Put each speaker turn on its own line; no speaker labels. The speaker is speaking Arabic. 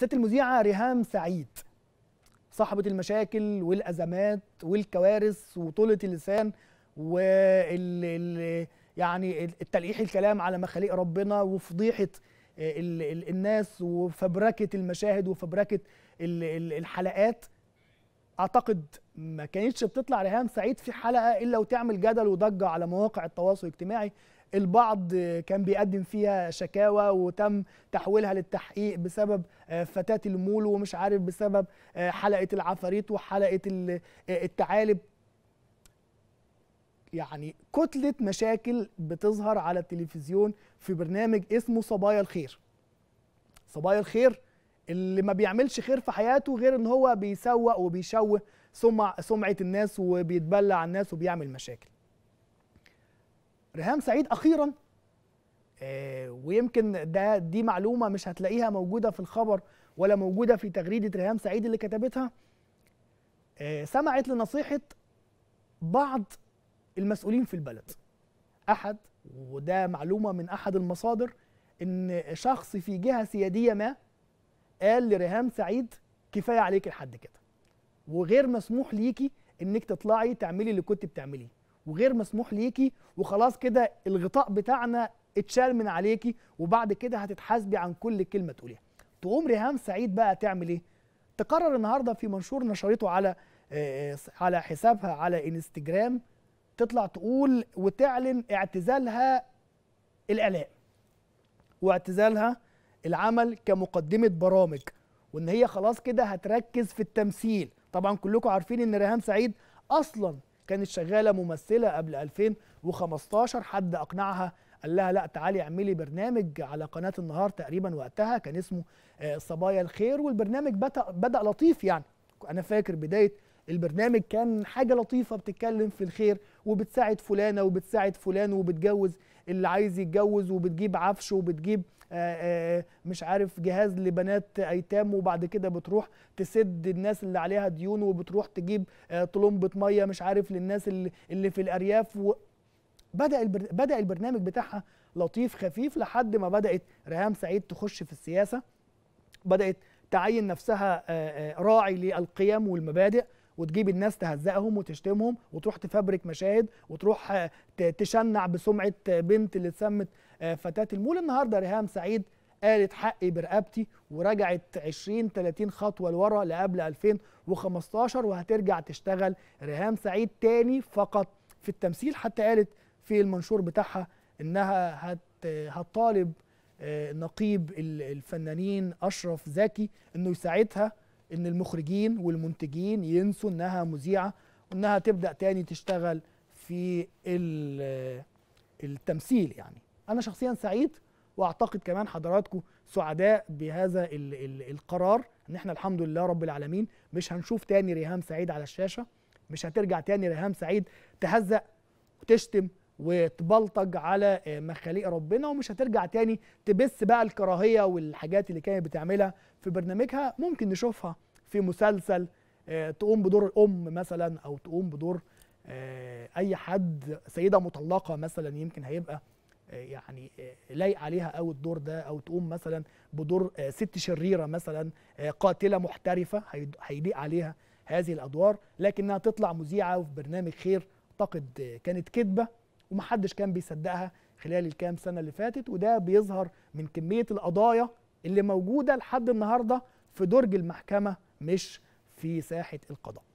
ست المذيعة ريهام سعيد صاحبة المشاكل والأزمات والكوارث وطولة اللسان وال يعني التلقيح الكلام على مخاليق ربنا وفضيحة الناس وفبركة المشاهد وفبركة الحلقات اعتقد ما كانتش بتطلع ريهام سعيد في حلقه الا وتعمل جدل وضجه على مواقع التواصل الاجتماعي البعض كان بيقدم فيها شكاوى وتم تحويلها للتحقيق بسبب آه، فتاة المول ومش عارف بسبب آه، حلقة العفاريت وحلقة الثعالب آه، يعني كتلة مشاكل بتظهر على التلفزيون في برنامج اسمه صبايا الخير صبايا الخير اللي ما بيعملش خير في حياته غير ان هو بيسوق وبيشوه سمع سمعه الناس وبيتبلى على الناس وبيعمل مشاكل ريهام سعيد اخيرا آه، ويمكن ده دي معلومه مش هتلاقيها موجوده في الخبر ولا موجوده في تغريده ريهام سعيد اللي كتبتها آه، سمعت لنصيحه بعض المسؤولين في البلد احد وده معلومه من احد المصادر ان شخص في جهه سياديه ما قال لريهام سعيد كفايه عليك لحد كده وغير مسموح ليكي انك تطلعي تعملي اللي كنت بتعمليه وغير مسموح ليكي وخلاص كده الغطاء بتاعنا اتشال من عليكي وبعد كده هتتحاسبي عن كل كلمه تقوليها تقوم ريهام سعيد بقى تعمل ايه تقرر النهارده في منشور نشرته على آه، آه، على حسابها على انستجرام تطلع تقول وتعلن اعتزالها الاعلام واعتزالها العمل كمقدمه برامج وان هي خلاص كده هتركز في التمثيل طبعا كلكم عارفين ان ريهام سعيد اصلا كانت شغاله ممثله قبل 2015 حد اقنعها قال لها لا تعالي اعملي برنامج على قناه النهار تقريبا وقتها كان اسمه آه، صبايا الخير والبرنامج بدا بدا لطيف يعني انا فاكر بدايه البرنامج كان حاجه لطيفه بتتكلم في الخير وبتساعد فلانه وبتساعد فلان وبتجوز اللي عايز يتجوز وبتجيب عفش وبتجيب آآ آه، آآ آه، مش عارف جهاز لبنات ايتام وبعد كده بتروح تسد الناس اللي عليها ديون وبتروح تجيب آه، طلمبه ميه مش عارف للناس اللي, اللي في الارياف و بدا البر... بدا البرنامج بتاعها لطيف خفيف لحد ما بدات ريهام سعيد تخش في السياسه بدات تعين نفسها راعي للقيم والمبادئ وتجيب الناس تهزقهم وتشتمهم وتروح تفبرك مشاهد وتروح آه، تشنع بسمعه آه، بنت اللي اتسمت آه، فتاه المول النهارده ريهام سعيد قالت حقي برقبتي ورجعت 20 30 خطوه لورا لقبل 2015 وهترجع تشتغل ريهام سعيد تاني فقط في التمثيل حتى قالت في المنشور بتاعها انها هت هتطالب نقيب الفنانين اشرف زكي انه يساعدها ان المخرجين والمنتجين ينسوا انها مذيعه وانها تبدا تاني تشتغل في التمثيل يعني انا شخصيا سعيد واعتقد كمان حضراتكم سعداء بهذا القرار ان احنا الحمد لله رب العالمين مش هنشوف تاني ريهام سعيد على الشاشه مش هترجع تاني ريهام سعيد تهزأ وتشتم وتبلطج على آه، مخاليق ربنا ومش هترجع تاني تبث بقى الكراهيه والحاجات اللي كانت بتعملها في برنامجها ممكن نشوفها في مسلسل آه، تقوم بدور الام مثلا او تقوم بدور آه، اي حد سيده مطلقه مثلا يمكن هيبقى يعني لايق عليها او الدور ده او تقوم مثلا بدور ست شريره مثلا قاتله محترفه هيليق عليها هذه الادوار لكنها تطلع مذيعه في برنامج خير اعتقد كانت كذبه ومحدش كان بيصدقها خلال الكام سنه اللي فاتت وده بيظهر من كميه القضايا اللي موجوده لحد النهارده في درج المحكمه مش في ساحه القضاء